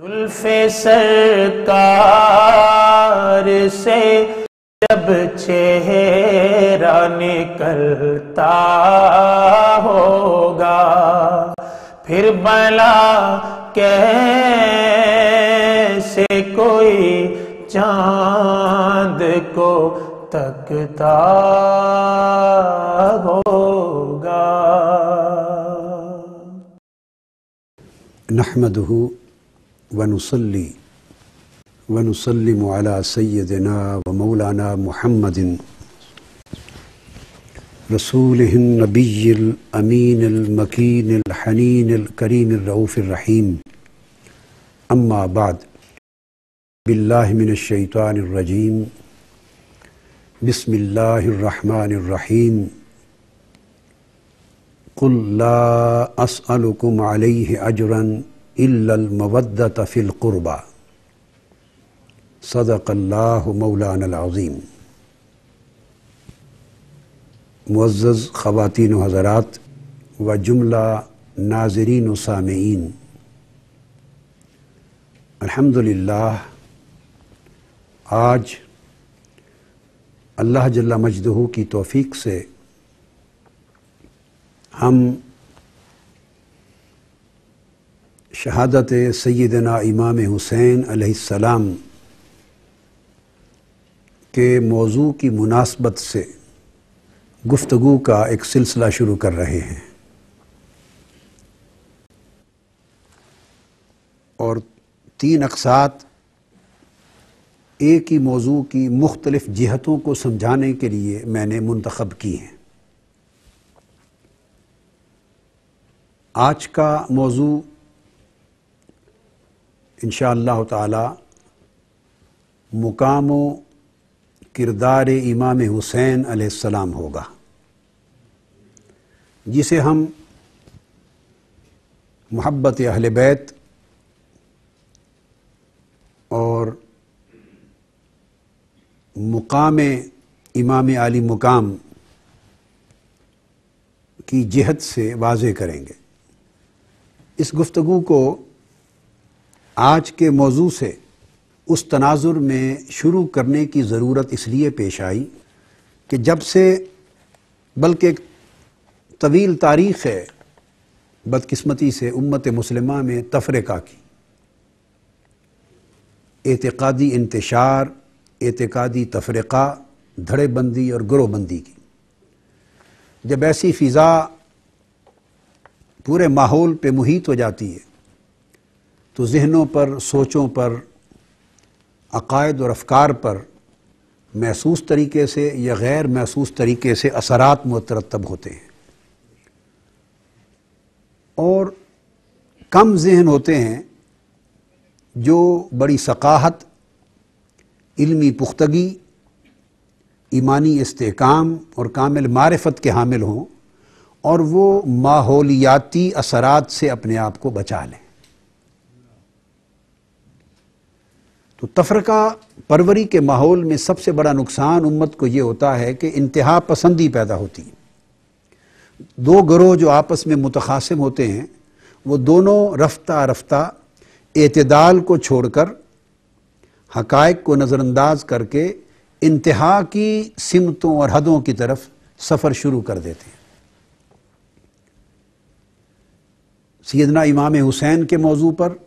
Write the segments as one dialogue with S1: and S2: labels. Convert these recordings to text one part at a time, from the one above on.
S1: जुल्फे सरकार से जब चेहरा निकलता होगा फिर भला कैसे कोई चांद को तकता होगा नहमदहू ونصلي ونسلم على سيدنا ومولانا محمد رسوله النبي الأمين المكين الحنين الكريم الرؤوف الرحيم أما بعد بالله من الشيطان الرجيم بسم الله الرحمن الرحيم قل لا أسألكم عليه أجرا इल्लमवदत फ़िल क़ुरबा सदक़ल्लाह मौलानज़ीम मुज्ज़ ख़वातिन हज़रात व जुमला नाजरीन सामीन अल्हम्दुलिल्लाह आज अल्लाह जल्ला मजदहू की तोफ़ी से हम शहादत सैदना इमाम हुसैन आसमाम के मौजू की मुनासबत से गुफ्तु का एक सिलसिला शुरू कर रहे हैं और तीन अकसात एक ही मौजू की मुख्तलिफ जिहतों को समझाने के लिए मैंने मंतखब की हैं आज का मौजू इन ताला मुकाम किरदार इमाम हुसैन अलैहिस्सलाम होगा जिसे हम मोहब्बत अहल बैत और मुकाम इमाम आली मुकाम की जहत से वाज करेंगे इस गुफ्तु को आज के मौजू से उस तनाजुर में शुरू करने की ज़रूरत इसलिए पेश आई कि जब से बल्कि एक तवील तारीख़ है बदकस्मती से उम्मत मुसलमा में तफरका की एतकादी इंतशार एतकादी तफरका धड़ेबंदी और ग्रोबंदी की जब ऐसी फ़िज़ा पूरे माहौल पे मुहित हो जाती है तो जहनों पर सोचों पर अकायद और अफकार पर महसूस तरीके से या गैर महसूस तरीके से असरात मतरतब होते हैं और कम जहन होते हैं जो बड़ी सकाहत इल्मी पुख्तगी ईमानी इसकाम और कामिल मारफत के हामिल हों और वो माहौलियाती असरात से अपने आप को बचा लें तो तफरका परवरी के माहौल में सबसे बड़ा नुकसान उम्मत को यह होता है कि इंतहा पसंदी पैदा होती है दो ग्रोह जो आपस में मुतकासम होते हैं वो दोनों रफ्ता रफ्ता अतदाल को छोड़कर हकायक को नज़रअंदाज करके इंतहा की सिमतों और हदों की तरफ सफ़र शुरू कर देते हैं सैदना इमाम हुसैन के मौजू पर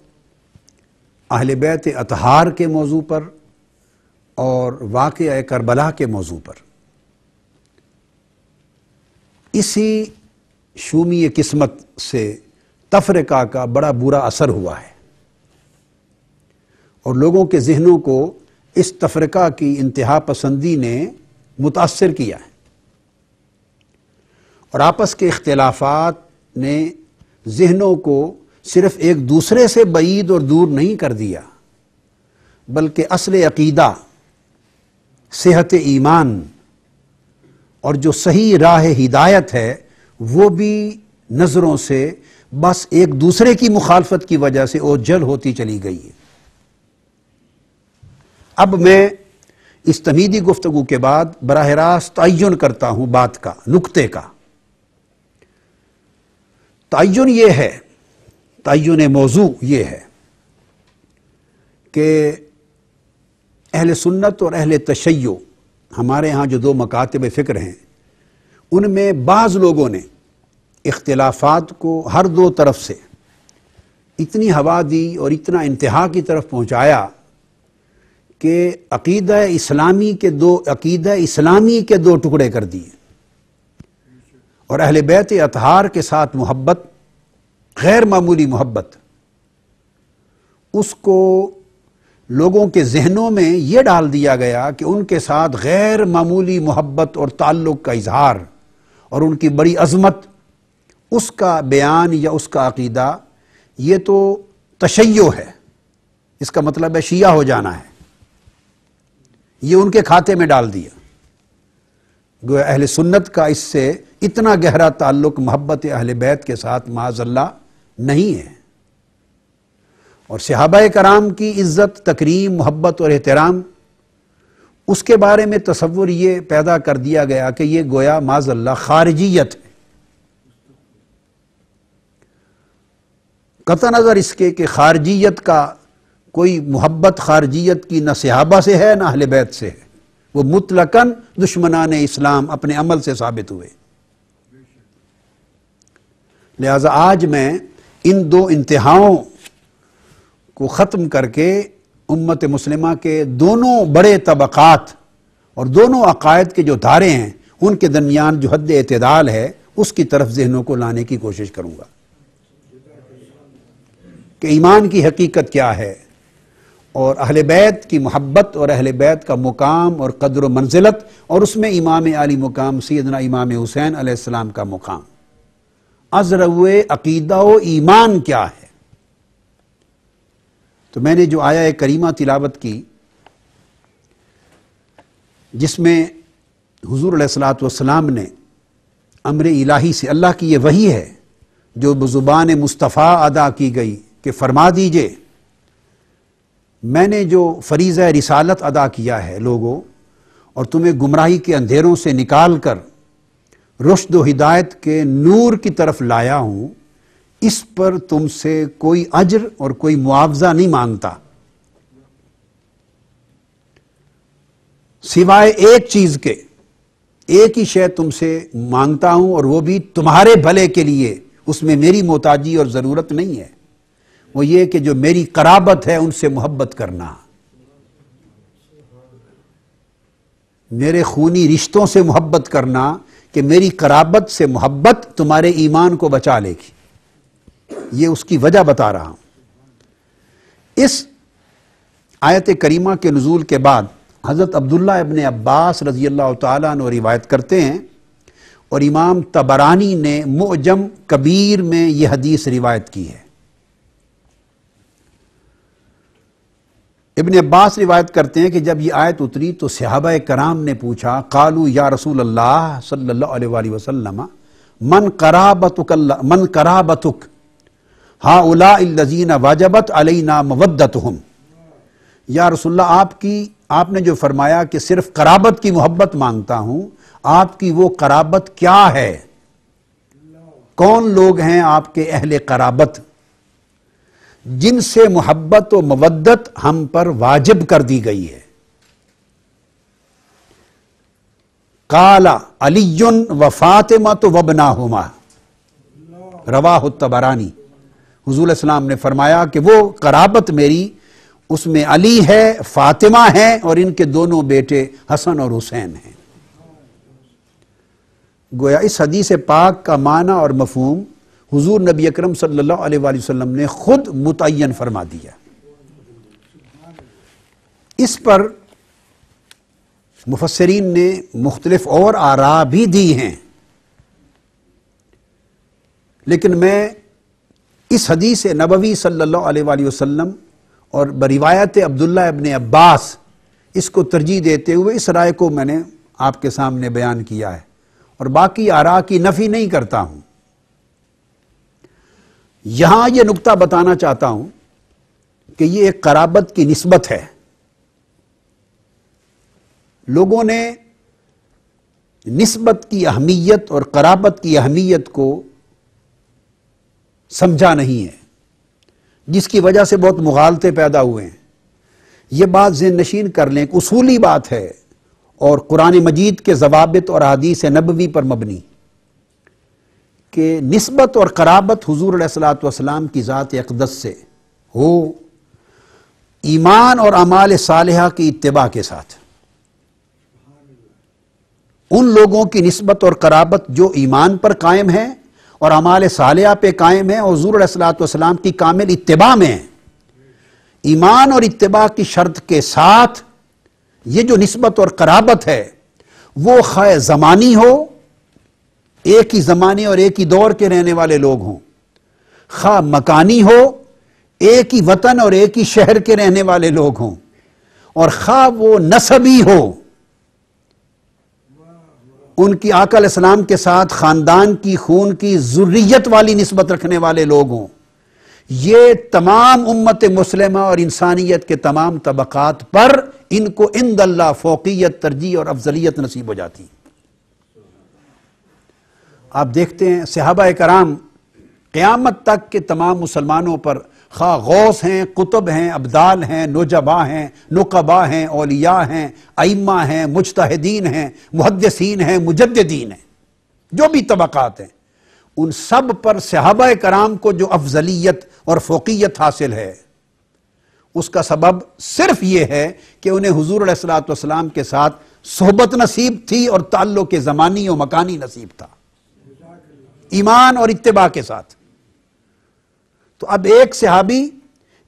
S1: अहल बैत अतहार के मौजू पर और वाक़ करबला के मौजू पर इसी शूमी किस्मत से तफरका का बड़ा बुरा असर हुआ है और लोगों के जहनों को इस तफरका की इंतहा पसंदी ने मुतासर किया है और आपस के इख्तलाफात ने जहनों को सिर्फ एक दूसरे से بعید और दूर नहीं कर दिया बल्कि असल अकीदा सेहत ईमान और जो सही राह हिदायत है वो भी नज़रों से बस एक दूसरे की मुखालफत की वजह से ओझल होती चली गई है अब मैं इस तमीदी गुफ्तु के बाद बरह रास्त तयन करता हूं बात का नुकते का तयन यह है तयन मौजू ये है कि अहल सुन्नत और अहल तशैय हमारे यहाँ जो दो मकातब फ़िक्र हैं उनमें बाज़ लोगों ने इख्लाफा को हर दो तरफ से इतनी हवा दी और इतना इंतहा की तरफ पहुँचाया कि अकीद इस्लामी के दो अकीद इस्लामी के दो टुकड़े कर दिए और अहल बैत अतहार के साथ मोहब्बत गैर मामूली मोहब्बत उसको लोगों के जहनों में यह डाल दिया गया कि उनके साथ गैर मामूली मोहब्बत और ताल्लुक़ का इजहार और उनकी बड़ी अजमत उसका बयान या उसका अकीदा ये तो तशैयो है इसका मतलब है शिया हो जाना है ये उनके खाते में डाल दिया गो सुन्नत का इससे इतना गहरा ताल्लुक मोहब्बत अहले बैत के साथ माजल्ला नहीं है और सहाबा कराम की इज्जत तकरीम मोहब्बत और एहतराम उसके बारे में तस्वुर यह पैदा कर दिया गया कि यह गोया माजल्ला खारजियत है कत नज़र इसके कि खारजियत का कोई मोहब्बत खारजियत की न सिहाबा से है ना अहल से है वह मुतलकन दुश्मनान इस्लाम अपने अमल से साबित हुए लिहाजा आज मैं इन दो इंतहाओं को ख़त्म करके उम्मत मुस्लिमा के दोनों बड़े तबक़ात और दोनों अकायद के जो धारे हैं उनके दरमियान जो हद अतदाल है उसकी तरफ जहनों को लाने की कोशिश करूँगा कि ईमान की हकीकत क्या है और अहल बैत की मोहब्बत और अहल बैत का मुकाम और कदर मंजिलत और उसमें इमाम आली मुकाम सीदना इमाम हुसैन आसमाम का मुकाम अजरव अकीदा व ईमान क्या है तो मैंने जो आया करीमा तिलावत की जिसमें हजूर वसलाम ने अमर इलाही से अल्लाह की यह वही है जो ज़ुबान मुस्तफ़ा अदा की गई कि फरमा दीजिए मैंने जो फरीज़ रिसालत अदा किया है लोगों और तुम्हें गुमराही के अंधेरों से निकाल कर रुश्द हिदायत के नूर की तरफ लाया हूं इस पर तुमसे कोई अजर और कोई मुआवजा नहीं मांगता सिवाय एक चीज के एक ही शय तुमसे मांगता हूं और वो भी तुम्हारे भले के लिए उसमें मेरी मोताजी और जरूरत नहीं है वो ये कि जो मेरी कराबत है उनसे मोहब्बत करना मेरे खूनी रिश्तों से मोहब्बत करना कि मेरी कराबत से मोहब्बत तुम्हारे ईमान को बचा लेगी ये उसकी वजह बता रहा हूं इस आयत करीमा के नजूल के बाद हज़रत अब्दुल्ला इबन अब्बास रजी अल्लाह तु रिवायत करते हैं और इमाम तबरानी ने मोजम कबीर में यह हदीस रिवायत की है इबन अब्बास रिवायत करते हैं कि जब ये आयत उतरी तो सिहाब कराम ने पूछा कालू या रसूल अल्लाह सल्ला वसलम मन कराबतुक मन कराबतुक हा उला लजीन वाजबत ना मवदत हम या रसुल्ला आपकी आपने जो फरमाया कि सिर्फ कराबत की मोहब्बत मांगता हूं आपकी वो कराबत क्या है कौन लोग हैं आपके अहले कराबत जिनसे मोहब्बत व मवद्दत हम पर वाजिब कर दी गई है काला अली व फातिमा तो वबना हुमा रवा तबरानी हजूल इस्लाम ने फरमाया कि वो कराबत मेरी उसमें अली है फातिमा है और इनके दोनों बेटे हसन और हुसैन हैं गोया इस हदीस पाक का माना और मफहूम हुजूर नबी अकरम सल्लल्लाहु अलैहि वसल्लम ने खुद मुतन फरमा दिया इस पर मुफसरीन ने मुख्तलिफ और आरा भी दी हैं लेकिन मैं इस हदीस नबवी सल्लल्लाहु अलैहि वसल्लम और बरिवायत अब्दुल्ला इबन अब्बास इसको तरजीह देते हुए इस राय को मैंने आपके सामने बयान किया है और बाकी आरा की नफ़ी नहीं करता हूं यहां यह नुकता बताना चाहता हूं कि यह एक कराबत की नस्बत है लोगों ने नस्बत की अहमियत और कराबत की अहमियत को समझा नहीं है जिसकी वजह से बहुत मुगालते पैदा हुए हैं यह बात जेन नशीन कर लें एक उसूली बात है और कुरान मजीद के जवाबित और हदीस नबवी पर मबनी कि नस्बत और कराबत हजूर सलाम की ज़ात अकदस से हो ईमान और अमाल सालह की इतबा के साथ उन लोगों की नस्बत और कराबत जो ईमान पर कायम है और अमाल साल पर कायम है और हजूर सलाम की कामिल इतबा में ईमान और इतबा की शर्त के साथ ये जो नस्बत और कराबत है वो खै ज़मानी हो एक ही ज़माने और एक ही दौर के रहने वाले लोग हों खा मकानी हो एक ही वतन और एक ही शहर के रहने वाले लोग हों और खा वो नसबी हो उनकी आकल इस्लाम के साथ ख़ानदान की खून की ज़ुर्रियत वाली नस्बत रखने वाले लोग हों ये तमाम उम्मत मुसलमा और इंसानियत के तमाम तबक़ात पर इनको दल्ला फ़ोकियत तरजीह और अफजलियत नसीब हो जाती है आप देखते हैं सिहाबा कराम क़्यामत तक के तमाम मुसलमानों पर खा गौस हैं कुतुब हैं अब्दाल हैं नौजबा हैं नकबा हैं ओलिया हैं आइमा हैं मुजतहदीन हैं मुहदसिन हैं मुजद्दीन हैं जो भी तबक़ात हैं उन सब पर सिहाबा कराम को जो अफजलियत और फोकियत हासिल है उसका सबब सिर्फ ये है कि उन्हें हजूर सलाम के साथ सोहबत नसीब थी और ताल्लुक ज़मानी और मकानी नसीब था ईमान और इतबा के साथ तो अब एक सहाबी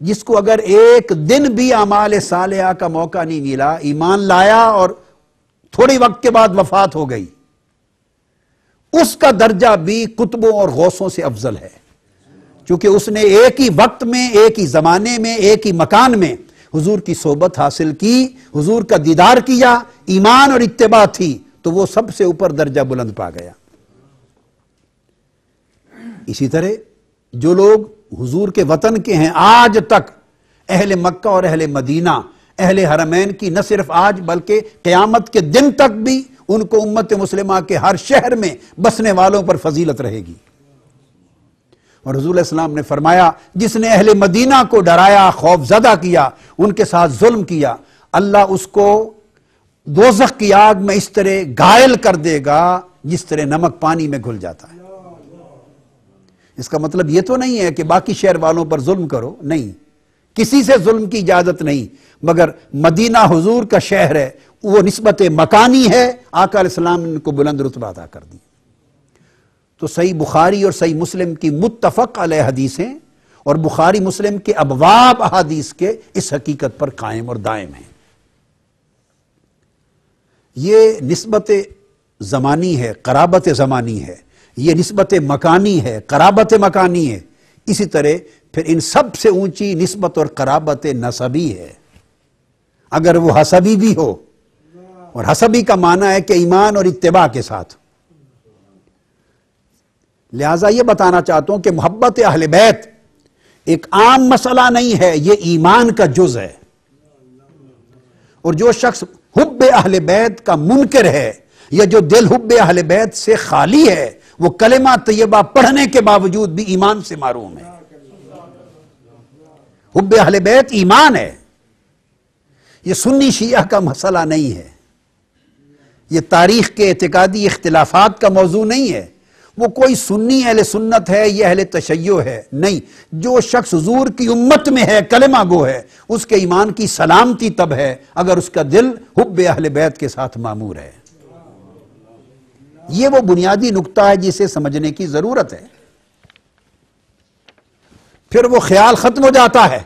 S1: जिसको अगर एक दिन भी अमाल सालिया का मौका नहीं मिला ईमान लाया और थोड़ी वक्त के बाद वफात हो गई उसका दर्जा भी कुतबों और गौसों से अफजल है क्योंकि उसने एक ही वक्त में एक ही जमाने में एक ही मकान में हुजूर की सोबत हासिल की हुजूर का दीदार किया ईमान और इतबा थी तो वो सबसे ऊपर दर्जा बुलंद पा गया इसी तरह जो लोग हुजूर के वतन के हैं आज तक अहल मक्का और अहल मदीना अहल हरमैन की न सिर्फ आज बल्कि क्यामत के दिन तक भी उनको उम्मत मुसलिमा के हर शहर में बसने वालों पर फजीलत रहेगी और हजूल इस्लाम ने फरमाया जिसने अहल मदीना को डराया खौफ जदा किया उनके साथ जुल्म किया अल्लाह उसको दोजख की आग में इस तरह घायल कर देगा जिस तरह नमक पानी में घुल जाता है इसका मतलब यह तो नहीं है कि बाकी शहर वालों पर जुल्म करो नहीं किसी से जुल्म की इजाजत नहीं मगर मदीना हुजूर का शहर है वो नस्बत मकानी है आका इस्लाम ने उनको बुलंद रुतबा अदा कर दी तो सही बुखारी और सही मुस्लिम की मुतफ़क़ अल हदीसें और बुखारी मुस्लिम के अबवाब अहादीस के इस हकीकत पर कायम और दायम है ये नस्बत ज़मानी है कराबत ज़मानी है ये नस्बत मकानी है कराबत मकानी है इसी तरह फिर इन सबसे ऊंची नस्बत और कराबत नसबी है अगर वो हसबी भी हो और हसबी का माना है कि ईमान और इतबा के साथ लिहाजा ये बताना चाहता हूं कि मोहब्बत अहल बैत एक आम मसला नहीं है ये ईमान का जुज है और जो शख्स हुब अहल बैत का मुनकर है या जो दिल हुब अहल बैत से खाली है वो कलेमा तयबा पढ़ने के बावजूद भी ईमान से मारूम है हुब अहल बैत ईमान है ये सुन्नी शिया का मसला नहीं है ये तारीख के एतकादी इख्तलाफात का मौजू नहीं है वो कोई सुन्नी अहल सुन्नत है यह अहल तशैयो है नहीं जो शख्स हजूर की उम्मत में है कलमा गो है उसके ईमान की सलामती तब है अगर उसका दिल हुब अहल बैत के साथ मामूर है यह वो बुनियादी नुकता है जिसे समझने की जरूरत है फिर वो ख्याल खत्म हो जाता है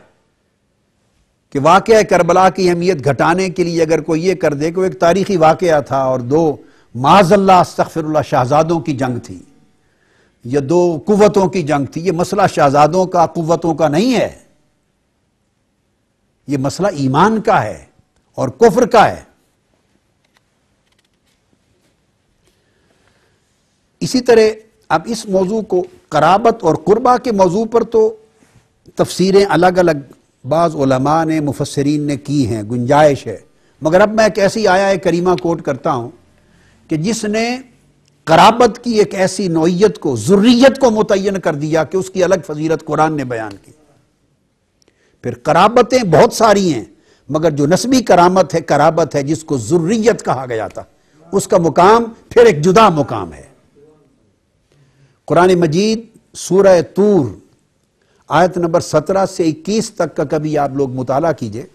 S1: कि वाक़ करबला की अहमियत घटाने के लिए अगर कोई ये कर दे कि वो एक तारीखी वाक़ था और दो माजल्ला अस्तफ़िर शहजादों की जंग थी या दो कुतों की जंग थी यह मसला शहजादों का कुतों का नहीं है यह मसला ईमान का है और कुफर का है इसी तरह अब इस मौजू को कराबत और कुर्बा के मौजू पर तो तफसीरें अलग अलग बाज़ा ने मुफसरीन ने की हैं गुंजाइश है मगर अब मैं एक ऐसी आया करीमा कोट करता हूँ कि जिसने कराबत की एक ऐसी नोयत को जरूरीत को मुतन कर दिया कि उसकी अलग फजीलत कुरान ने बयान की फिर कराबतें बहुत सारी हैं मगर जो नस्बी करामत है कराबत है जिसको जरूरीत कहा गया था उसका मुकाम फिर एक जुदा मुकाम है कुरान मजीद सूरह तूर आयत नंबर 17 से 21 तक का कभी आप लोग मुताल कीजिए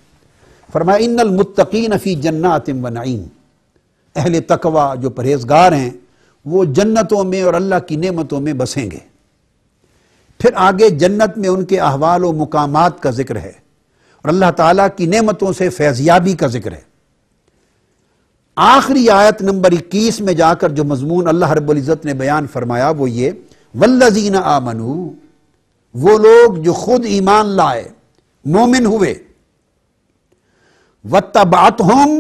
S1: फरमाइन मुतकीन फ़ी जन्नात व नईम अहल तकवा जो परहेजगार हैं वो जन्नतों में और अल्लाह की नेमतों में बसेंगे फिर आगे जन्नत में उनके अहवाल व मुकामात का जिक्र है और अल्लाह ताला की नेमतों से फैजियाबी का जिक्र है आखिरी आयत नंबर 21 में जाकर जो मजमून अल्लाह रब्ज़त ने बयान फरमाया वो ये वल्लजीन आमनू वो लोग जो खुद ईमान लाए मोमिन हुए वत्तबात हम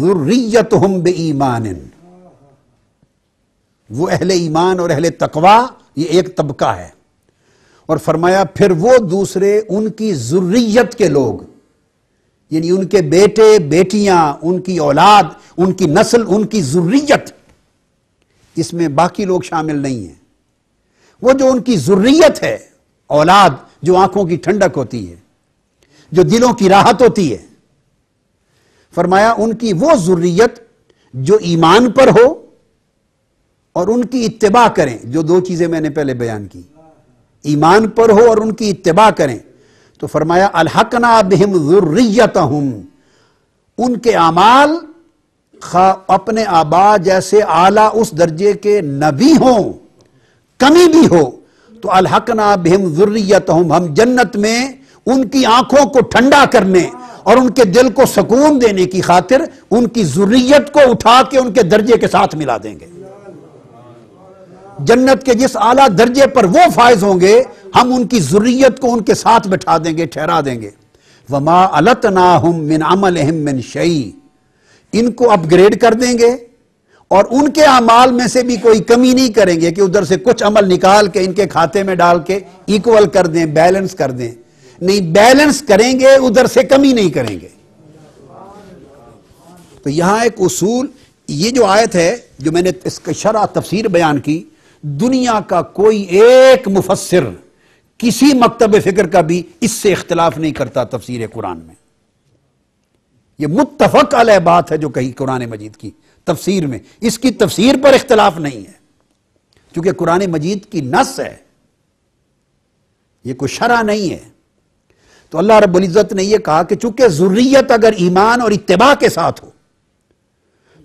S1: जुर्रियत हम बे ईमान वो अहले ईमान और अहले तकवा ये एक तबका है और फरमाया फिर वो दूसरे उनकी जुर्रियत के लोग यानी उनके बेटे बेटियां उनकी औलाद उनकी नस्ल उनकी जुर्रियत इसमें बाकी लोग शामिल नहीं हैं वो जो उनकी ज़ुर्रियत है औलाद जो आंखों की ठंडक होती है जो दिलों की राहत होती है फरमाया उनकी वो ज़ुर्रियत जो ईमान पर हो और उनकी इतबा करें जो दो चीज़ें मैंने पहले बयान की ईमान पर हो और उनकी इतबा करें तो फरमाया अलहकना बिहम ज़ुर्रियत उनके अमाल अपने आबा जैसे आला उस दर्जे के नबी हों कमी भी हो तो अलहकना बेहम जुर्रियत हम हम जन्नत में उनकी आंखों को ठंडा करने और उनके दिल को सुकून देने की खातिर उनकी जुर्रियत को उठा के उनके दर्जे के साथ मिला देंगे जन्नत के जिस आला दर्जे पर वो फायज होंगे हम उनकी जुर्रियत को उनके साथ बैठा देंगे ठहरा देंगे वमा अलत ना हम मिन अमल हिम मिन शई इनको अपग्रेड कर देंगे और उनके अमाल में से भी कोई कमी नहीं करेंगे कि उधर से कुछ अमल निकाल के इनके खाते में डाल के इक्वल कर दें बैलेंस कर दें नहीं बैलेंस करेंगे उधर से कमी नहीं करेंगे तो यहां एक उसूल ये जो आयत है जो मैंने इसका शरा तफसीर बयान की दुनिया का कोई एक मुफसर किसी मकतब फिक्र का भी इससे इख्तलाफ नहीं करता तफसीर कुरान में यह मुतफक अलह बात है जो कही कुरान मजीद की तफसीर में इसकी तफसीर पर इख्तलाफ नहीं है क्योंकि कुरान मजीद की नस है यह कोई शरा नहीं है तो अल्लाह रबुल्ज़त ने यह कहा कि चूंकि ज़ुर्रियत अगर ईमान और इतबा के साथ हो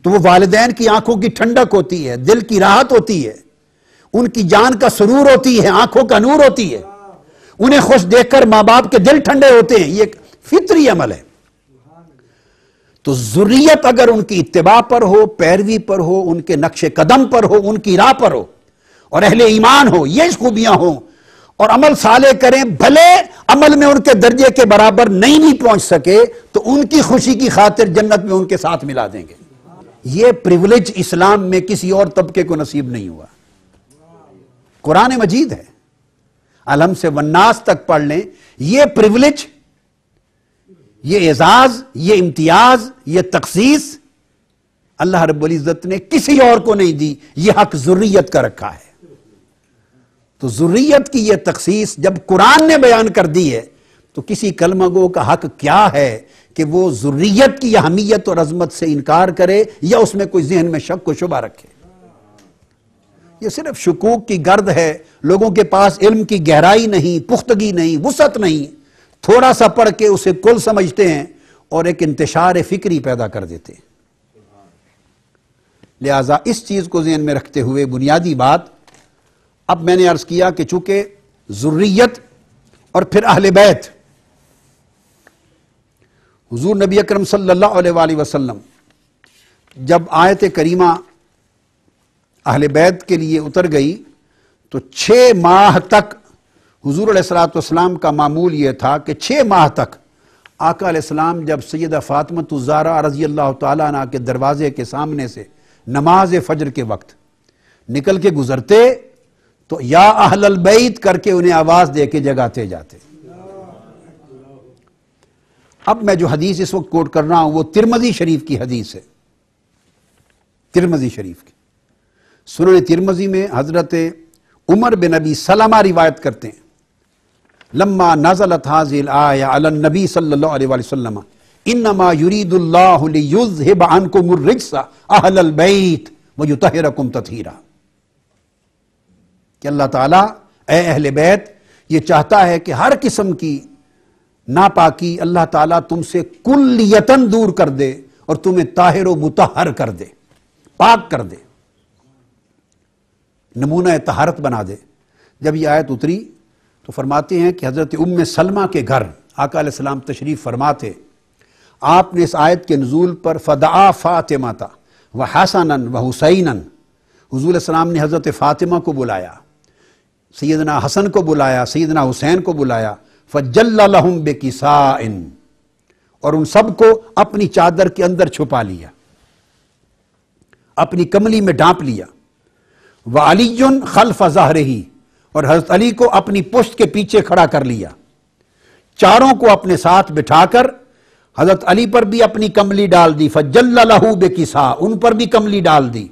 S1: तो वह वाले की आंखों की ठंडक होती है दिल की राहत होती है उनकी जान का सरूर होती है आंखों का नूर होती है उन्हें खुश देखकर मां बाप के दिल ठंडे होते हैं यह फितरी अमल है तो जुर्रियत अगर उनकी इतबा पर हो पैरवी पर हो उनके नक्श कदम पर हो उनकी राह पर हो और अहले ईमान हो ये खूबियां हो और अमल साले करें भले अमल में उनके दर्जे के बराबर नहीं भी पहुंच सके तो उनकी खुशी की खातिर जन्नत में उनके साथ मिला देंगे ये प्रिवलेज इस्लाम में किसी और तबके को नसीब नहीं हुआ कुरान मजीद है अलम से वन्नास तक पढ़ लें यह प्रिवलेज ये एजाज ये इम्तियाज ये तखसीस अल्लाह रब्ज़त ने किसी और को नहीं दी यह हक जुर्रियत का रखा है तो जुर्रियत की यह तखसीस जब कुरान ने बयान कर दी है तो किसी कलमगो का हक क्या है कि वो जुर्रियत की अहमियत और अजमत से इनकार करे या उसमें कोई जहन में शक को शुबा रखे यह सिर्फ शकूक की गर्द है लोगों के पास इल्म की गहराई नहीं पुख्तगी नहीं वसत नहीं थोड़ा सा पढ़ के उसे कुल समझते हैं और एक इंतशार फिक्री पैदा कर देते हैं लिहाजा इस चीज़ को जहन में रखते हुए बुनियादी बात अब मैंने अर्ज किया कि चूंकि जरूरीत और फिर अहल बैत हजूर नबी अक्रम सल्लल्लाहु वसल्लम जब आयत करीमा अहल बैत के लिए उतर गई तो छह माह तक हजूर सलाम का मामूल ये था कि छः माह तक आका आकाम जब सैद फ़ातमत उज़ारा रजी अल्लाह तला के दरवाजे के सामने से नमाज फजर के वक्त निकल के गुजरते तो या अहलबैत करके उन्हें आवाज़ दे के जगाते जाते अब मैं जो हदीस इस वक्त कोट कर रहा हूं वो तिरमजी शरीफ की हदीस है तिरमजी शरीफ की सुन तिरमजी में हज़रत उमर बिन नबी सलामा रिवायत करते हैं लम्मा नजलत हाजिल आया नबी सल्लल्लाहु अलैहि वसल्लम इन्नमा युरीदुल्लाहु लियुज़हिब अनकुम अर्रिजसा अहलल बैत व युतहिरकुम ततहीरा कि अल्लाह ताला ए अहल बैत ये चाहता है कि हर किस्म की नापाकी अल्लाह ताला तुमसे कुल्लियतन दूर कर दे और तुम्हें ताहिर व मुतहर कर दे पाक कर दे नमूना तहारत बना दे जब ये आयत उतरी तो फरमाते हैं कि हज़रत उम सलमा के घर आका सलाम तशरीफ़ फरमाते आपने इस आयत के नज़ूल पर फ़दा फ़ातिमा था व हसन व हुसैन हजूल सलाम ने हज़रत फ़ातिमा को बुलाया सैदना हसन को बुलाया सैदना हुसैन को बुलाया फ़जल्लम बेकिसाइन और उन सबको अपनी चादर के अंदर छुपा लिया अपनी कमली में डांप लिया व अलीजुन खलफ ज़ाहर रही और हजरत अली को अपनी पुश्त के पीछे खड़ा कर लिया चारों को अपने साथ बिठाकर हजरत अली पर भी अपनी कमली डाल दी फजल्ला की बेकिसा उन पर भी कमली डाल दी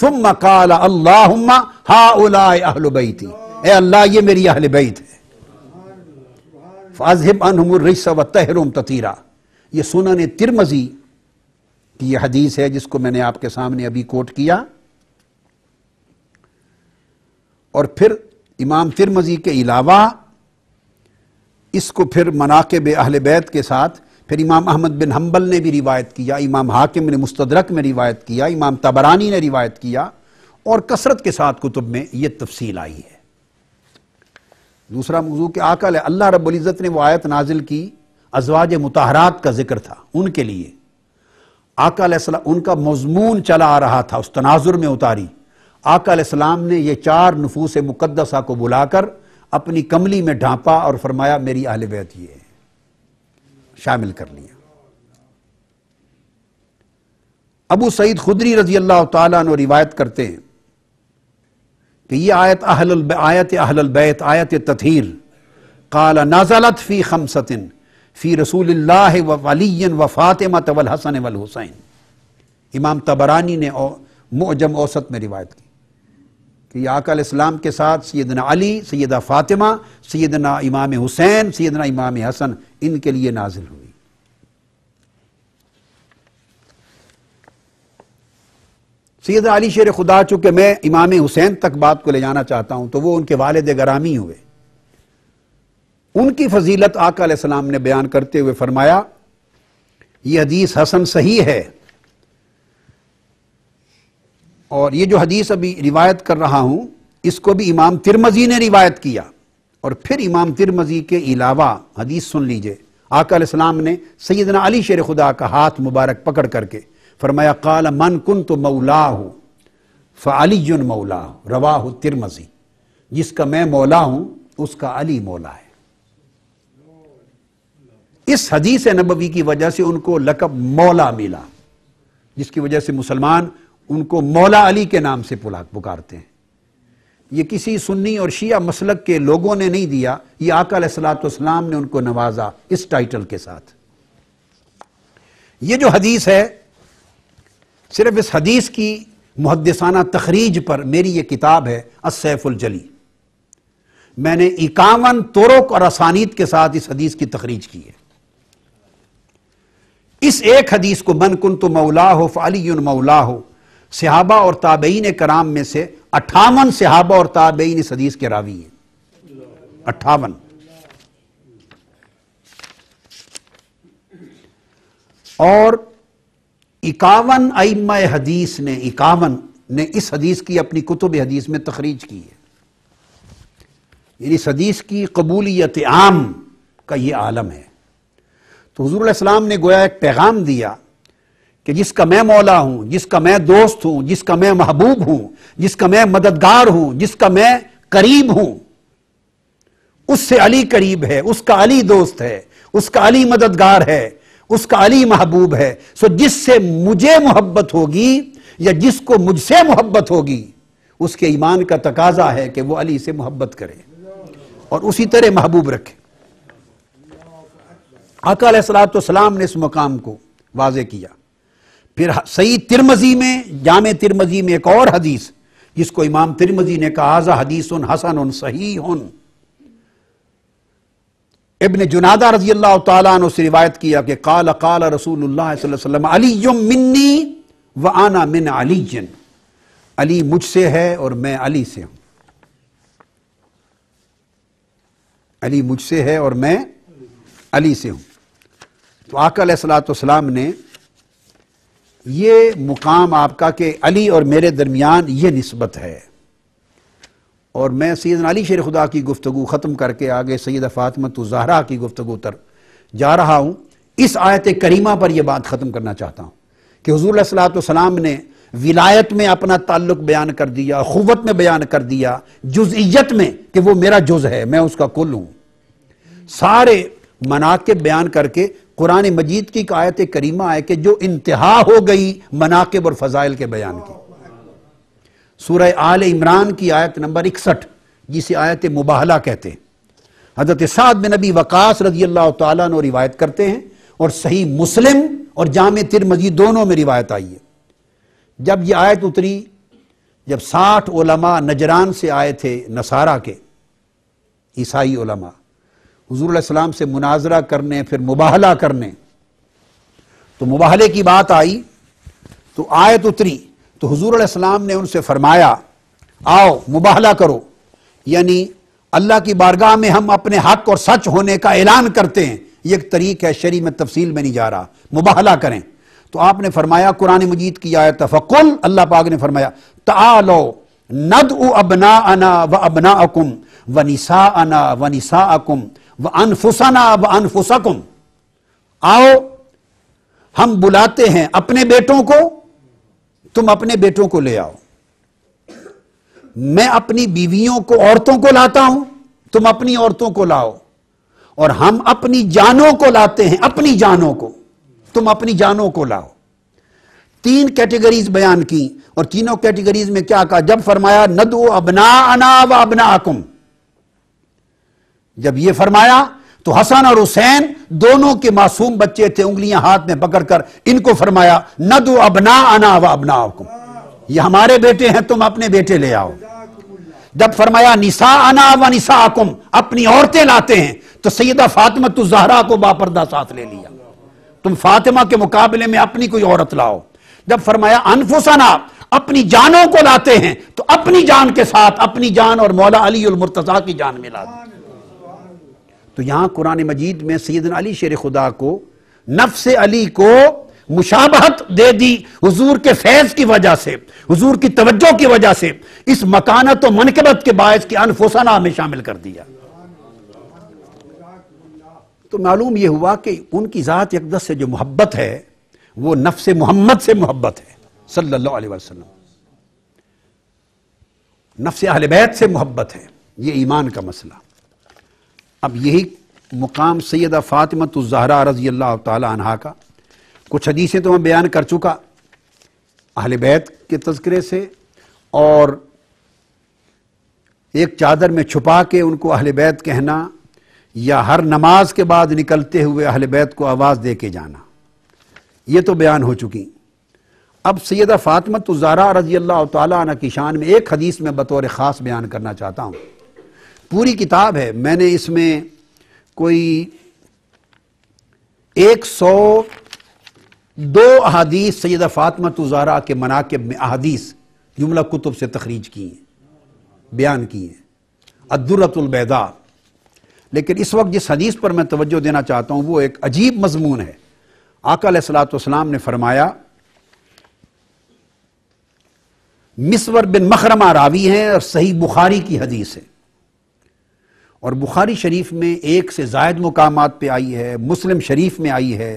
S1: सुम काल अल्लाहुम्मा हा बई थी ए अल्लाह ये मेरी अहल बई थे फाजिब अनहमरिस व तहरुम ततीरा ये सुनन तिरमजी की यह हदीस है जिसको मैंने आपके सामने अभी कोट किया और फिर इमाम तिरमजी के अलावा इसको फिर मनाकब अहल बैत के साथ फिर इमाम अहमद बिन हम्बल ने भी रिवायत किया इमाम हाकिम ने मुस्तरक में रिवायत किया इमाम तबरानी ने रिवायत किया और कसरत के साथ कुतुब में यह तफसील आई है दूसरा मौजू के आकल है अल्लाह रबुल्जत ने वो आयत नाजिल की अजवाज मुताहरात का जिक्र था उनके लिए आकल उनका मजमून चला आ रहा था उस तनाजुर में उतारी आकाम ने यह चार नफूस मुकदसा को बुलाकर अपनी कमली में ढांपा और फरमाया मेरी आल बैत ये है शामिल कर लिया अबू सईद खुदरी रजी अल्लाह तु रिवायत करते हैं कि यह आयत अहल आयत अहल बैत आयत तथीर काला नाजलत फी खमसतिन फी रसूल वली व फातिमा तवल हसन वल हुसैन इमाम तबरानी ने मोजम औसत में रिवायत की कि आकल इस्लाम के साथ सैदना अली सैदा फ़ातिमा सैदना इमाम हुसैन सैदना इमाम हसन इनके लिए नाजिल हुई सैद अली शेर खुदा चूंकि मैं इमाम हुसैन तक बात को ले जाना चाहता हूं तो वो उनके वालद गरामी हुए उनकी फजीलत आका आकाम ने बयान करते हुए फरमाया ये हदीस हसन सही है और ये जो हदीस अभी रिवायत कर रहा हूं इसको भी इमाम तिरमजी ने रिवायत किया और फिर इमाम तिरमजी के अलावा हदीस सुन लीजिए इस्लाम ने सैदना अली शेर खुदा का हाथ मुबारक पकड़ करके फरमाया काल मन कुन तो मौला हो फ़ालीजुन मौला हो रवा हो तिरमजी जिसका मैं मौला हूं उसका अली मौला है इस हदीस नबवी की वजह से उनको लकब मौला मिला जिसकी वजह से मुसलमान उनको मौला अली के नाम से पुकारते हैं ये किसी सुन्नी और शिया मसलक के लोगों ने नहीं दिया ये आकल सलाम ने उनको नवाजा इस टाइटल के साथ ये जो हदीस है सिर्फ इस हदीस की मुहदसाना तखरीज पर मेरी ये किताब है असैफुलजली मैंने इक्यावन तोरक और असानीत के साथ इस हदीस की तखरीज की है इस एक हदीस को मन कुन तो मौला हो फाली मौला हो सिहाबा और ताबेन कराम में से अट्ठावन सहाबा और ताबेन इस हदीस के रावी हैं अट्ठावन और इक्यावन आइम हदीस ने इक्यावन ने इस हदीस की अपनी कुतुब हदीस में तखरीज की है यानी इस हदीस की कबूलियत आम का ये आलम है तो हजूर ने गोया एक पैगाम दिया कि जिसका मैं मौला हूं जिसका मैं दोस्त हूं जिसका मैं महबूब हूं जिसका मैं मददगार हूं जिसका मैं करीब हूं उससे अली करीब है उसका अली दोस्त है उसका अली मददगार है उसका अली महबूब है सो जिससे मुझे मोहब्बत होगी या जिसको मुझसे मोहब्बत होगी उसके ईमान का तकाजा है कि वो अली से मोहब्बत करे और उसी तरह महबूब रखे आका सलाम ने इस मुकाम को वाजे किया फिर सही तिरमजी में जाम तिरमजी में एक और हदीस जिसको इमाम तिरमजी ने कहा आजा हदीस उन हसन उन सही उन इबन जुनादा रजी अल्लाह तु से रिवायत किया कि काल काल रसूल अली मिन्नी व आना मिन अली जिन अली मुझसे है और मैं अली से हूं अली मुझसे है और मैं अली से हूं तो आकल सलाम ने ये मुकाम आपका के अली और मेरे दरमियान ये नस्बत है और मैं सैद अली शेर खुदा की गुफ्तु ख़त्म करके आगे सैद फ़ातमत जहरा की गुफ्तु तर जा रहा हूँ इस आयत करीमा पर यह बात ख़त्म करना चाहता हूँ कि हजूर सलाम ने विलायत में अपना ताल्लुक बयान कर दिया ख़ुवत में बयान कर दिया जुज़ियत में कि वो मेरा जुज़ है मैं उसका कुल हूँ सारे के बयान करके कुरान मजीद की आयत करीमा है कि जो इंतहा हो गई मनाकब और फजाइल के बयान की सूरह आल इमरान की आयत नंबर इकसठ जिसे आयत मुबाहला कहते हैं हजरत साद में नबी वकास रजी अल्लाह तु रिवायत करते हैं और सही मुस्लिम और जाम तिर मजीद दोनों में रिवायत आई है जब यह आयत उतरी जब साठ ओलमा नजरान से आए थे नसारा के ईसाई ओलमा हजूर से मुनाजरा करने फिर मुबाहला करने तो मुबाहले की बात आई तो आयत उतरी तो हजूर ने उनसे फरमाया आओ मुबाहला करो यानी अल्लाह की बारगाह में हम अपने हक और सच होने का ऐलान करते हैं ये एक तरीक है शरी में तफसील में नहीं जा रहा मुबाहला करें तो आपने फरमाया कुरान मजीद की आयत फ़कुल अल्लाह पाक ने फरमाया तो नद उ अबना अना व अबना अकुम व निसा अना व निसा अकुम व अनफुसना व अनफुसकुम आओ हम बुलाते हैं अपने बेटों को तुम अपने बेटों को ले आओ मैं अपनी बीवियों को औरतों को लाता हूं तुम अपनी औरतों को लाओ और हम अपनी जानों को लाते हैं अपनी जानों को तुम अपनी जानों को लाओ तीन कैटेगरीज बयान की और तीनों कैटेगरीज में क्या कहा जब फरमाया नदो अबना अना व अबना अकुम जब यह फरमाया तो हसन और हुसैन दोनों के मासूम बच्चे थे उंगलियां हाथ में पकड़कर इनको फरमाया न दो अबना अना व अबना ये हमारे बेटे हैं तुम अपने बेटे ले आओ जब फरमाया निसा अना व निसा आकुम अपनी औरतें लाते हैं तो सैदा फातिमा तो जहरा को बापरदा साथ ले लिया तुम फातिमा के मुकाबले में अपनी कोई औरत लाओ जब फरमाया अनफुसना अपनी जानों को लाते हैं तो अपनी जान के साथ अपनी जान और मौला अली उल मुर्तजा की जान में ला दो तो यहां कुरान मजीद में सैदन अली शेर खुदा को नफ्स अली को मुशाबहत दे दी हुजूर के फैज की वजह से हुजूर की तवज्जो की वजह से इस मकानत और मनकबत के बायस की अनफोसाना में शामिल कर दिया तो मालूम यह हुआ कि उनकी ज़ात यकदस से जो मोहब्बत है वो नफ्स मोहम्मद से मोहब्बत है सल्लल्लाहु अलैहि वसल्लम नफ्स अहल बैत से मोहब्बत है यह ईमान का मसला अब यही मुकाम सैद फ़ातिमत ज़हरा रजी अल्लाह तहा का कुछ हदीसें तो मैं बयान कर चुका अहल बैत के तस्करे से और एक चादर में छुपा के उनको अहल बैत कहना या हर नमाज के बाद निकलते हुए अहल बैत को आवाज़ दे के जाना ये तो बयान हो चुकी अब सैदा फातमत ज़ारा रजी अल्लाह तला की शान में एक हदीस में बतौर ख़ास बयान करना चाहता हूँ पूरी किताब है मैंने इसमें कोई एक सौ दो अहादीस सैयद फातमा तुजारा के मनाकब में अहादीस जुमला कुतुब से तखरीज की हैं बयान की हैं अदुरतुलबैदा लेकिन इस वक्त जिस हदीस पर मैं तवज्जो देना चाहता हूँ वो एक अजीब मजमून है आकल सलाम ने फरमाया मिसवर बिन मखरमा रावी हैं और सही बुखारी की हदीस है और बुखारी शरीफ में एक से जायद मकाम पर आई है मुस्लिम शरीफ में आई है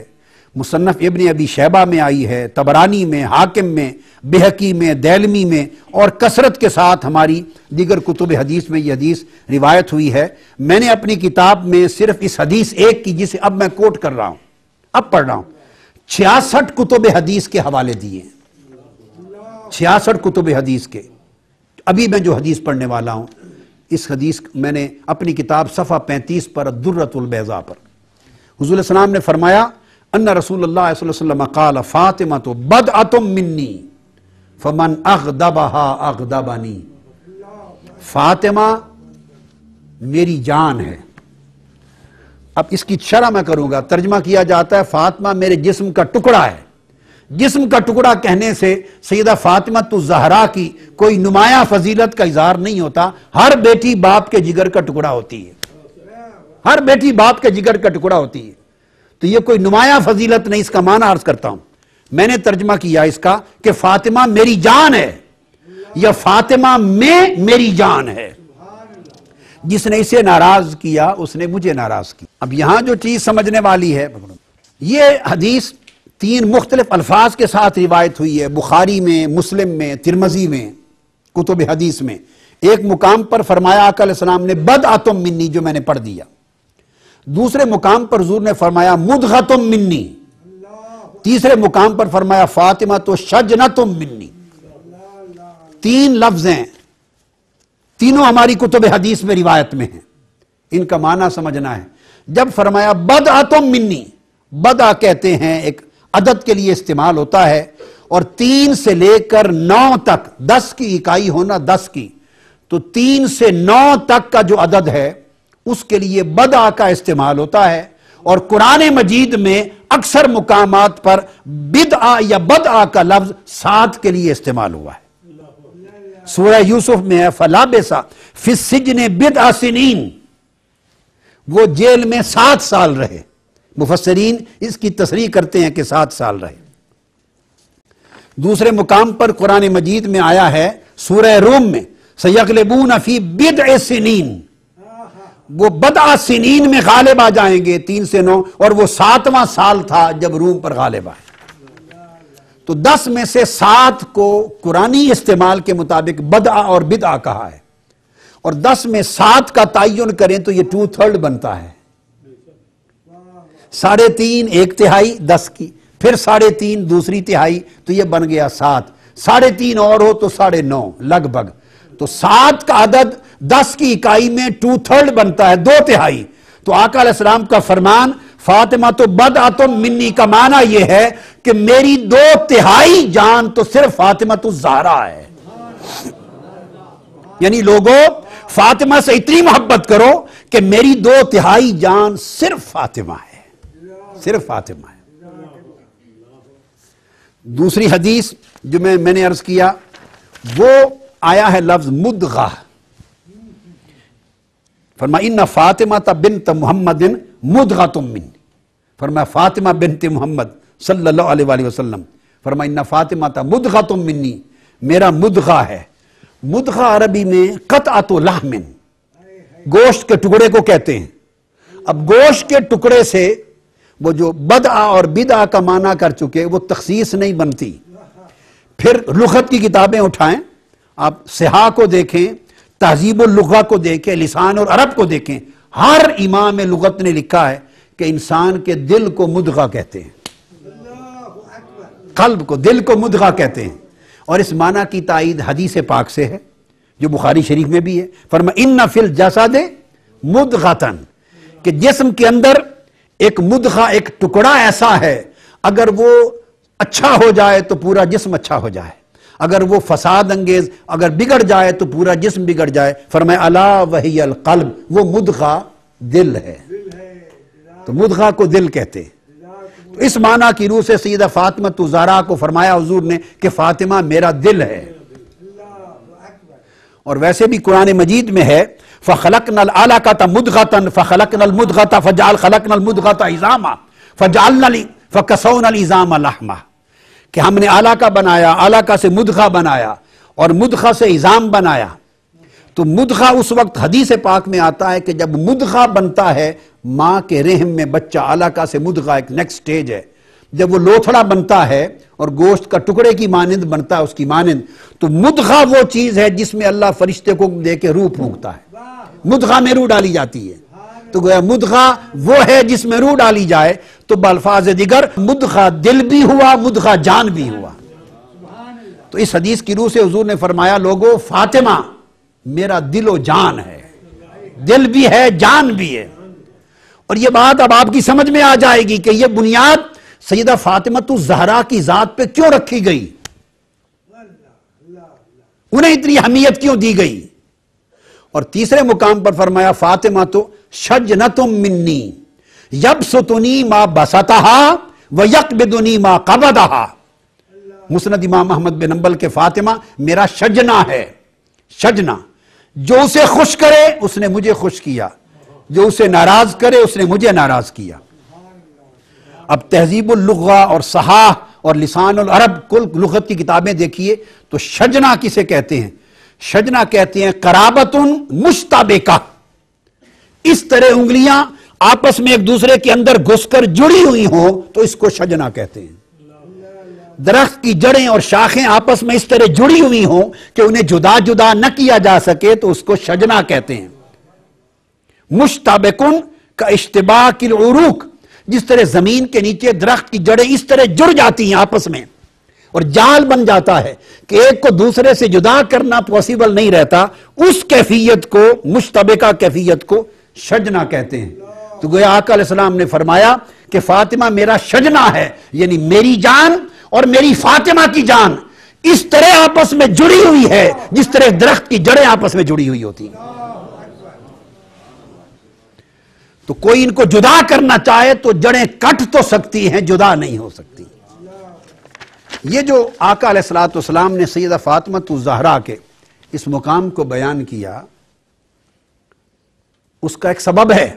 S1: मुसन्फ इबन अबी शैबा में आई है तबरानी में हाकिम में बेहकी में दैलमी में और कसरत के साथ हमारी दीगर कुतुब हदीस में यह हदीस रिवायत हुई है मैंने अपनी किताब में सिर्फ इस हदीस एक की जिसे अब मैं कोट कर रहा हूँ अब पढ़ रहा हूँ छियासठ कुतुब हदीस के हवाले दिए छियासठ कुतुब हदीस के अभी मैं जो हदीस पढ़ने वाला हूँ इस हदीस मैंने अपनी किताब सफ़ा पैंतीस पर दुर्रतुलबैज़ा पर हजूल सलाम ने फरमाया अन्ना रसूल वसम काल फ़ातिमा तो बद अतुम मिन्नी फमन अगदबहा अगदबानी फ़ातिमा मेरी जान है अब इसकी शरह मैं करूंगा तर्जमा किया जाता है फातिमा मेरे जिस्म का टुकड़ा है जिस्म का टुकड़ा कहने से सैदा फातिमा तो जहरा की कोई नुमाया फजीलत का इजहार नहीं होता हर बेटी बाप के जिगर का टुकड़ा होती है हर बेटी बाप के जिगर का टुकड़ा होती है तो यह कोई नुमाया फजीलत नहीं इसका माना अर्ज करता हूं मैंने तर्जमा किया इसका कि फातिमा मेरी जान है या फातिमा में मेरी जान है जिसने इसे नाराज किया उसने मुझे नाराज किया अब यहां जो चीज समझने वाली है ये हदीस तीन मुख्तलिफ अल्फाज के साथ रिवायत हुई है बुखारी में मुस्लिम में तिरमजी में कुतुब हदीस में एक मुकाम पर फरमाया अकलम ने बद आतुम मिन्नी जो मैंने पढ़ दिया दूसरे मुकाम पर जूर ने फरमाया मुदगा मिन्नी तीसरे मुकाम पर फरमाया फातिमा तो न तुम मिन्नी तीन लफ्ज हैं तीनों हमारी कुतुब हदीस में रिवायत में हैं इनका माना समझना है जब फरमाया बद आतुम मिन्नी बदा कहते हैं एक अदद के लिए इस्तेमाल होता है और तीन से लेकर नौ तक दस की इकाई होना दस की तो तीन से नौ तक का जो अदद है उसके लिए बदा का इस्तेमाल होता है और कुरान मजीद में अक्सर मुकाम पर बिदआ या बदआ का लफ्ज सात के लिए इस्तेमाल हुआ है सूर्य यूसुफ में है फला बेसा ने बिद आसिन वो जेल में सात साल रहे मुफसरीन इसकी तस्री करते हैं कि सात साल रहे दूसरे मुकाम पर कुरान मजीद में आया है सूर रोम में सैकलेबून अफी बिद सिनीन वो बदासनीन में गालिब आ जाएंगे तीन से नौ और वो सातवां साल था जब रूम पर गालिब आए तो दस में से सात को कुरानी इस्तेमाल के मुताबिक बदआ और बिदा कहा है और दस में सात का तयन करें तो ये टू थर्ड बनता है साढ़े तीन एक तिहाई दस की फिर साढ़े तीन दूसरी तिहाई तो ये बन गया सात साढ़े तीन और हो तो साढ़े नौ लगभग तो सात का अदद दस की इकाई में टू थर्ड बनता है दो तिहाई तो आकाल इस्लाम का फरमान फातिमा तो बद आतो मिन्नी का माना यह है कि मेरी दो तिहाई जान तो सिर्फ फातिमा तो जहरा है यानी लोगों फातिमा से इतनी मोहब्बत करो कि मेरी दो तिहाई जान सिर्फ फातिमा है सिर्फ फातिमा है दूसरी हदीस जो मैं मैंने अर्ज किया वो आया है लफ्ज मुदगा फरमा इन फातिमा त बिन त इन मुदगा तुम मिन फरमा फातिमा बिन त मोहम्मद सल्लल्लाहु फरमा इन्ना फातिमा त मुदगा तुम मिन्नी मेरा मुदगा है मुदगा अरबी में कत आतो लाहमिन गोश्त के टुकड़े को कहते हैं अब गोश्त के टुकड़े से वो जो बदआ और आ का माना कर चुके वो तखसीस नहीं बनती फिर लुखत की किताबें उठाएं आप सिहा को देखें तहजीब लुगा को देखें लिसान और अरब को देखें हर इमाम लुगत ने लिखा है कि इंसान के दिल को मुदगा कहते हैं कल्ब को दिल को मुदगा कहते हैं और इस माना की तइद हदीस पाक से है जो बुखारी शरीफ में भी है फरमा इन नफिल जैसा दे मुदगातन के जिसम के अंदर एक मुदखा एक टुकड़ा ऐसा है अगर वो अच्छा हो जाए तो पूरा जिस्म अच्छा हो जाए अगर वो फसाद अंगेज अगर बिगड़ जाए तो पूरा जिस्म बिगड़ जाए फरमाए अला वही अलकल्ब वो मुदखा दिल है तो मुदखा को दिल कहते हैं तो इस माना की रूह से सीधा फातिमा तुजारा को फरमाया हजूर ने कि फातिमा मेरा दिल है और वैसे भी कुरान मजीद में है फ़लक नल आला का था फ़लक नल मुदगता फ़जाल खलक नल मुदगता इज़ामा फ़जाल नली नल इज़ाम लहमा कि हमने आला का बनाया आला का से मुदगा बनाया और मुदगा से इज़ाम बनाया तो मुदगा उस वक्त हदीस पाक में आता है कि जब मुदगा बनता है माँ के रेहम में बच्चा का से मुदगा एक नेक्स्ट स्टेज है जब वो लोथड़ा बनता है और गोश्त का टुकड़े की मानंद बनता है उसकी मानंद तो मुदगा वो चीज है जिसमें अल्लाह फरिश्ते को दे के रूह फूकता है मुदगा में रूह डाली जाती है तो गोया मुदगा वो है जिसमें रूह डाली जाए तो बल्फाज दिगर मुदगा दिल भी हुआ मुदगा जान भी हुआ तो इस हदीस की रूह से हजूर ने फरमाया लोगो फातिमा मेरा दिलो जान है दिल भी है जान भी है और यह बात अब आपकी समझ में आ जाएगी कि यह बुनियाद सैदा फातिमा तो जहरा की जात पे क्यों रखी गई उन्हें इतनी अहमियत क्यों दी गई और तीसरे मुकाम पर फरमाया फातिमा तो शज न तुम मिन्नी यब सुतुनी माँ बसतहा व यक बेदुनी माँ कबदहा मुसनद इमाम अहमद बिन अम्बल के फातिमा मेरा शजना है शजना जो उसे खुश करे उसने मुझे खुश किया जो उसे नाराज करे उसने मुझे नाराज किया अब तहजीब लुगा और सहा और लिसान अरब कुल लुगत की किताबें देखिए तो शजना किसे कहते हैं शजना कहते हैं कराबत उन मुश्ताबेका इस तरह उंगलियां आपस में एक दूसरे के अंदर घुसकर जुड़ी हुई हो तो इसको शजना कहते हैं दरख्त की जड़ें और शाखें आपस में इस तरह जुड़ी हुई हों कि उन्हें जुदा जुदा न किया जा सके तो उसको शजना कहते हैं मुश्ताबकुन का इश्तबा किलूक जिस तरह जमीन के नीचे दरख्त की जड़ें इस तरह जुड़ जाती हैं आपस में और जाल बन जाता है कि एक को दूसरे से जुदा करना पॉसिबल नहीं रहता उस कैफियत को मुश्तबका कैफियत को शजना कहते हैं तो गोया आकाम ने फरमाया कि फातिमा मेरा शजना है यानी मेरी जान और मेरी फातिमा की जान इस तरह आपस में जुड़ी हुई है जिस तरह दरख्त की जड़ें आपस में जुड़ी हुई होती हैं तो कोई इनको जुदा करना चाहे तो जड़ें कट तो सकती हैं जुदा नहीं हो सकती ये जो आका सलाम ने सैद फातमत जहरा के इस मुकाम को बयान किया उसका एक सबब है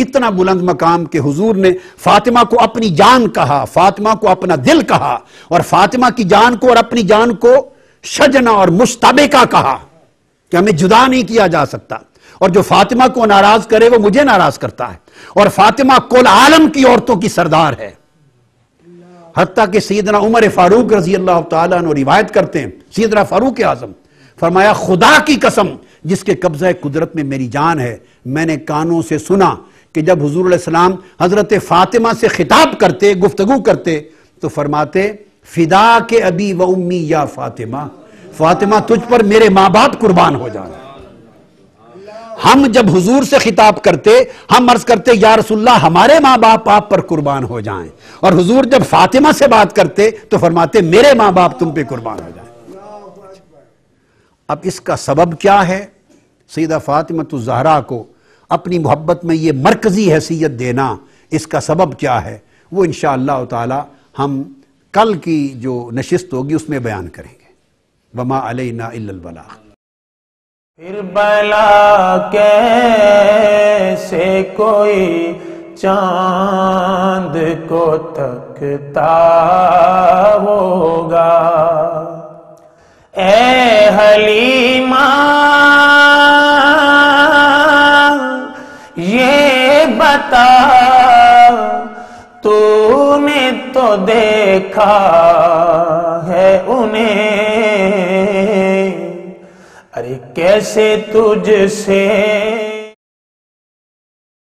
S1: इतना बुलंद मकाम के हुजूर ने फातिमा को अपनी जान कहा फातिमा को अपना दिल कहा और फातिमा की जान को और अपनी जान को शजना और का कहा कि हमें जुदा नहीं किया जा सकता और जो फातिमा को नाराज करे वो मुझे नाराज करता है और फातिमा कुल आलम की औरतों की सरदार है हती कि सीदना उमर फारूक रजी अल्लाह तु रिवायत करते हैं सीदना फारूक आजम फरमाया खुदा की कसम जिसके कब्जा कुदरत में मेरी जान है मैंने कानों से सुना कि जब हजूराम हजरत फातिमा से खिताब करते गुफ्तगु करते तो फरमाते फिदा के अभी व उम्मी या फातिमा फातिमा तुझ पर मेरे माँ बाप कुर्बान हो जाना हम जब हुजूर से खिताब करते हम अर्ज करते या रसुल्ला हमारे माँ बाप आप पर कुर्बान हो जाएं और हुजूर जब फातिमा से बात करते तो फरमाते मेरे माँ बाप तुम पे कुर्बान हो जाएं अब इसका सबब क्या है सीधा फातिमा तो जहरा को अपनी मोहब्बत में ये मरकजी हैसियत देना इसका सबब क्या है वो इन शाह हम कल की जो नशस्त होगी उसमें बयान करेंगे वमा अलना फिर बला कैसे कोई चांद को तकता होगा ए हलीमा ये बता तूने तो देखा है उन्हें कैसे तुझसे